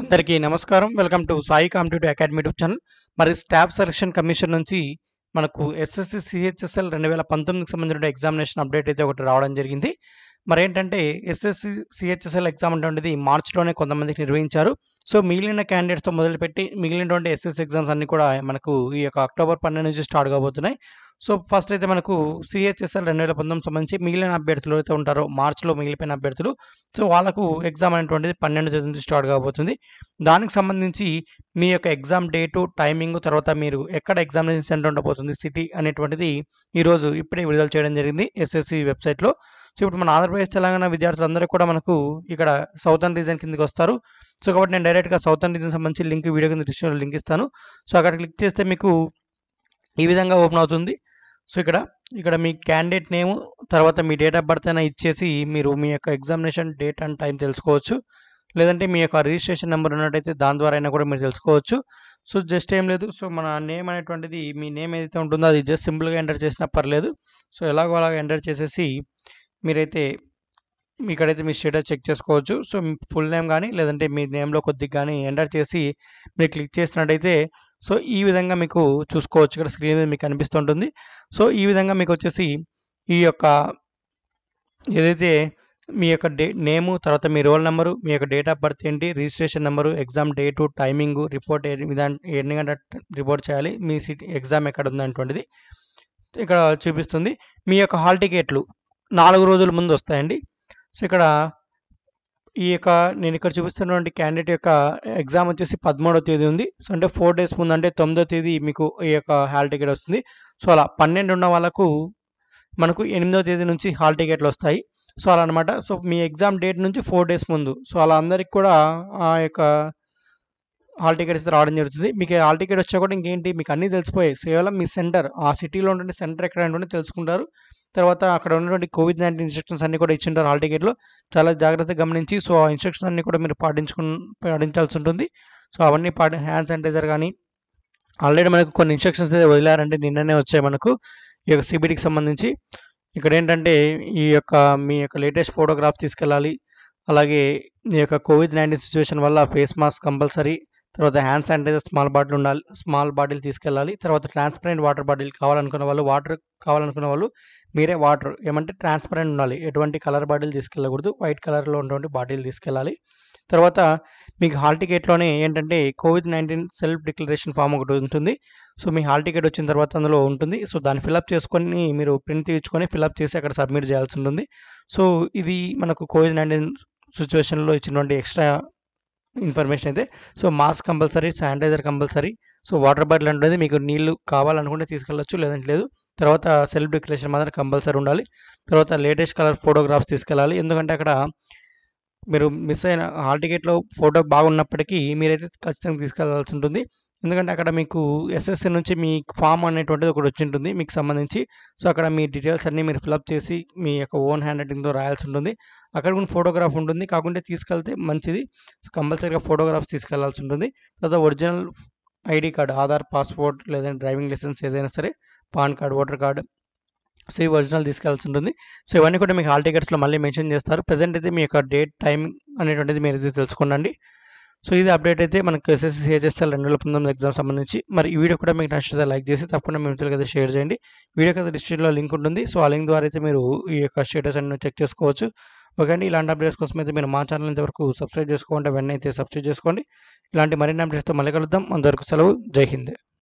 అందరికీ నమస్కారం welcome to Sai competitive academy YouTube channel మరి స్టాఫ్ సెలక్షన్ కమిషన్ నుంచి మనకు ఎస్ఎస్సి సిహెచ్ఎస్ఎల్ రెండు వేల పంతొమ్మిదికి సంబంధించిన ఎగ్జామినేషన్ అప్డేట్ అయితే ఒకటి రావడం జరిగింది మరేంటంటే ఎస్ఎస్సి సిహెచ్ఎస్ఎల్ ఎగ్జామ్ అటువంటిది మార్చిలోనే కొంతమందికి నిర్వహించారు సో మిగిలిన క్యాండిడేట్స్తో మొదలుపెట్టి మిగిలినటువంటి ఎస్ఎస్ ఎగ్జామ్స్ అన్నీ కూడా మనకు ఈ యొక్క అక్టోబర్ పన్నెండు నుంచి స్టార్ట్ కాబోతున్నాయి సో ఫస్ట్ అయితే మనకు సిహెచ్ఎస్ఎల్ రెండు వేల పంతొమ్మిది సంబంధించి మిగిలిన అభ్యర్థులు అయితే ఉంటారో మార్చిలో మిగిలిపోయిన అభ్యర్థులు సో వాళ్ళకు ఎగ్జామ్ అనేటువంటిది పన్నెండు తేదీ నుంచి స్టార్ట్ కాబోతుంది దానికి సంబంధించి మీ యొక్క ఎగ్జామ్ డేటు టైమింగ్ తర్వాత మీరు ఎక్కడ ఎగ్జామినేషన్ సెంటర్ ఉండబోతుంది సిటీ అనేటువంటిది ఈరోజు ఇప్పుడే విడుదల చేయడం జరిగింది ఎస్ఎస్సి వెబ్సైట్లో సో ఇప్పుడు మన ఆంధ్రప్రదేశ్ తెలంగాణ విద్యార్థులందరూ కూడా మనకు ఇక్కడ సౌతర్న్ రీజన్ కిందకి వస్తారు సో కాబట్టి నేను డైరెక్ట్గా సౌతర్న్ రీజన్ సంబంధించి లింక్ వీడియో కింద డిస్క్రిప్షన్ లింక్ ఇస్తాను సో అక్కడ క్లిక్ చేస్తే మీకు ఈ విధంగా ఓపెన్ అవుతుంది సో ఇక్కడ ఇక్కడ మీ క్యాండిడేట్ నేమ్ తర్వాత మీ డేట్ ఆఫ్ బర్త్ అయినా ఇచ్చేసి మీరు మీ యొక్క ఎగ్జామినేషన్ డేట్ అండ్ టైం తెలుసుకోవచ్చు లేదంటే మీ యొక్క రిజిస్ట్రేషన్ నెంబర్ ఉన్నట్టయితే దాని ద్వారా అయినా కూడా మీరు తెలుసుకోవచ్చు సో జస్ట్ ఏం లేదు సో మన నేమ్ అనేటువంటిది మీ నేమ్ ఏదైతే ఉంటుందో అది జస్ట్ సింపుల్గా ఎంటర్ చేసినా పర్లేదు సో ఎలాగో అలాగ ఎంటర్ చేసేసి మీరైతే మీకడైతే మీ స్టేటస్ చెక్ చేసుకోవచ్చు సో ఫుల్ నేమ్ కానీ లేదంటే మీ నేమ్లో కొద్దిగా కానీ ఎంటర్ చేసి మీరు క్లిక్ చేసినట్టయితే సో ఈ విధంగా మీకు చూసుకోవచ్చు ఇక్కడ స్క్రీన్ మీద మీకు కనిపిస్తుంటుంది సో ఈ విధంగా మీకు వచ్చేసి ఈ యొక్క ఏదైతే మీ యొక్క డే నేము తర్వాత మీ రోల్ నెంబరు మీ యొక్క డేట్ ఆఫ్ బర్త్ ఏంటి registration number exam date timing report ఎన్ని గంట రిపోర్ట్ చేయాలి మీ సిటీ ఎగ్జామ్ ఎక్కడ ఉందంటువంటిది ఇక్కడ చూపిస్తుంది మీ యొక్క హాల్ టికెట్లు నాలుగు రోజుల ముందు వస్తాయండి సో ఇక్కడ ఈ యొక్క నేను ఇక్కడ చూపిస్తున్నటువంటి క్యాండిడేట్ యొక్క ఎగ్జామ్ వచ్చేసి పదమూడవ తేదీ ఉంది సో అంటే ఫోర్ డేస్ ముందు అంటే తొమ్మిదో తేదీ మీకు ఈ యొక్క హాల్ టికెట్ వస్తుంది సో అలా పన్నెండు ఉన్న వాళ్ళకు మనకు ఎనిమిదో తేదీ నుంచి హాల్ టికెట్లు వస్తాయి సో అలా అనమాట సో మీ ఎగ్జామ్ డేట్ నుంచి ఫోర్ డేస్ ముందు సో అలా అందరికి కూడా ఆ యొక్క హాల్ టికెట్స్ రావడం జరుగుతుంది మీకు హాల్ టికెట్ వచ్చా కూడా ఇంకేంటి మీకు అన్నీ తెలిసిపోయాయి కేవలం మీ సెంటర్ ఆ సిటీలో ఉండే సెంటర్ ఎక్కడ ఉంటుందో తెలుసుకుంటారు తర్వాత అక్కడ ఉన్నటువంటి కోవిడ్ నైన్టీన్ ఇన్స్ట్రక్షన్స్ అన్ని కూడా ఇచ్చింటారు హాల్ టికెట్లో చాలా జాగ్రత్తగా గమనించి సో ఆ ఇన్స్ట్రక్షన్స్ అన్ని కూడా మీరు పాటించుకు పాటించాల్సి ఉంటుంది సో అవన్నీ పాటి హ్యాండ్ శానిటైజర్ కానీ ఆల్రెడీ మనకు కొన్ని ఇన్స్ట్రక్షన్స్ అయితే వదిలారంటే నిన్ననే వచ్చాయి మనకు ఈ యొక్క సిబిడికి సంబంధించి ఇక్కడ ఏంటంటే ఈ యొక్క మీ యొక్క లేటెస్ట్ ఫోటోగ్రాఫ్ తీసుకెళ్ళాలి అలాగే ఈ యొక్క కోవిడ్ నైన్టీన్ సిచ్యువేషన్ వల్ల ఫేస్ మాస్క్ కంపల్సరీ తర్వాత హ్యాండ్ శానిటైజర్ స్మాల్ బాటిల్ ఉండాలి స్మాల్ బాటిల్ తీసుకెళ్ళాలి తర్వాత ట్రాన్స్పరెంట్ వాటర్ బాటిల్ కావాలనుకున్న వాళ్ళు వాటర్ కావాలనుకున్న వాళ్ళు మీరే వాటర్ ఏమంటే ట్రాన్స్పరెంట్ ఉండాలి ఎటువంటి కలర్ బాటిల్ తీసుకెళ్ళకూడదు వైట్ కలర్లో ఉన్నటువంటి బాటిల్ తీసుకెళ్ళాలి తర్వాత మీకు హాల్ టికెట్లోనే ఏంటంటే COVID nineteen self declaration form ఒకటి ఉంటుంది సో మీ హాల్ టికెట్ వచ్చిన తర్వాత అందులో ఉంటుంది సో దాన్ని ఫిలప్ చేసుకొని మీరు ప్రింట్ తీయించుకొని ఫిలప్ చేసి అక్కడ సబ్మిట్ చేయాల్సి ఉంటుంది సో ఇది మనకు కోవిడ్ నైన్టీన్ సిచ్యువేషన్లో ఇచ్చినటువంటి ఎక్స్ట్రా ఇన్ఫర్మేషన్ అయితే so mask compulsory sanitiser compulsory so water bottle అంటే మీకు నీళ్ళు కావాలనుకుంటే తీసుకెళ్ళచ్చు లేదంటే లేదు తర్వాత సెల్ఫ్ డిక్లరేషన్ మాత్రం కంపల్సరీ ఉండాలి తర్వాత లేటెస్ట్ కలర్ ఫోటోగ్రాఫ్స్ తీసుకెళ్ళాలి ఎందుకంటే అక్కడ మీరు మిస్ అయిన హాల్ టికెట్లో ఫోటో బాగున్నప్పటికీ మీరైతే ఖచ్చితంగా తీసుకెళ్లాల్సి ఉంటుంది ఎందుకంటే అక్కడ మీకు ఎస్ఎస్సి నుంచి మీ ఫామ్ అనేటువంటిది ఒకటి వచ్చి ఉంటుంది మీకు సంబంధించి సో అక్కడ మీ డీటెయిల్స్ అన్నీ మీరు ఫిలప్ చేసి మీ యొక్క ఓన్ హ్యాండ్ రైటింగ్తో రాయాల్సి ఉంటుంది అక్కడ కూడా ఫోటోగ్రాఫ్ ఉంటుంది కాకుంటే తీసుకెళ్తే మంచిది కంపల్సరీగా ఫోటోగ్రాఫ్స్ తీసుకెళ్లాల్సి ఉంటుంది తర్వాత original ID card Aadhaar passport లేదంటే డ్రైవింగ్ లైసెన్స్ ఏదైనా సరే PAN card voter card so ఈ ఒరిజినల్ తీసుకెళ్లాల్సి ఉంటుంది సో ఇవన్నీ కూడా మీకు హాల్ టికెట్స్లో మళ్ళీ మెన్షన్ చేస్తారు ప్రజెంట్ అయితే మీ యొక్క డేట్ టైమింగ్ అనేటువంటిది మీరు తెలుసుకోండి సో ఇది అప్డేట్ అయితే మనకు ఎస్ఎస్సి సిహెచ్ఎస్ఎల్ రెండు వేల పంతొమ్మిది ఎగ్జామ్ సంబంధించి మరి ఈ వీడియో కూడా మీకు నచ్చితే లైక్ చేసి తప్పకుండా మీ మిత్రులకి అయితే షేర్ చేయండి వీడియో కదా డిస్క్రిప్షన్లో లింక్ ఉంటుంది సో ఆ లింక్ ద్వారా అయితే మీరు ఈ యొక్క స్టేటస్ అన్ని చెక్ చేసుకోవచ్చు ఓకే అండి ఇలాంటి అప్డేట్స్ కోసం అయితే మీరు మా ఛానల్ ఇంతవరకు సబ్స్క్రైబ్ చేసుకోకుండా వెన్న అయితే సబ్స్క్రైబ్ చేసుకోండి ఇలాంటి మరిన్ని అప్డేట్స్తో మళ్ళీ కలుద్దాం అంతవరకు సెలవు జై హింద్